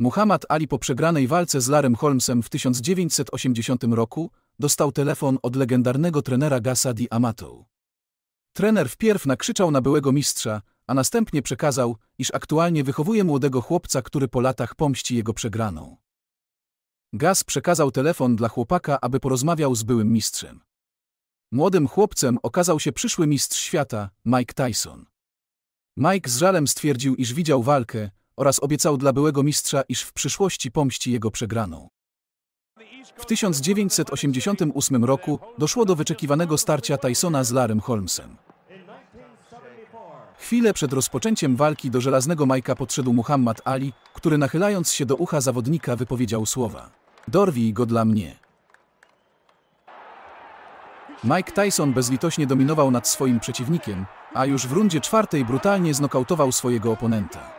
Muhammad Ali po przegranej walce z Larem Holmesem w 1980 roku dostał telefon od legendarnego trenera Gasa Di Amato. Trener wpierw nakrzyczał na byłego mistrza, a następnie przekazał, iż aktualnie wychowuje młodego chłopca, który po latach pomści jego przegraną. Gas przekazał telefon dla chłopaka, aby porozmawiał z byłym mistrzem. Młodym chłopcem okazał się przyszły mistrz świata, Mike Tyson. Mike z żalem stwierdził, iż widział walkę, oraz obiecał dla byłego mistrza, iż w przyszłości pomści jego przegraną. W 1988 roku doszło do wyczekiwanego starcia Tysona z Larem Holmesem. Chwilę przed rozpoczęciem walki do żelaznego Majka podszedł Muhammad Ali, który nachylając się do ucha zawodnika wypowiedział słowa: Dorwij go dla mnie. Mike Tyson bezlitośnie dominował nad swoim przeciwnikiem, a już w rundzie czwartej brutalnie znokautował swojego oponenta.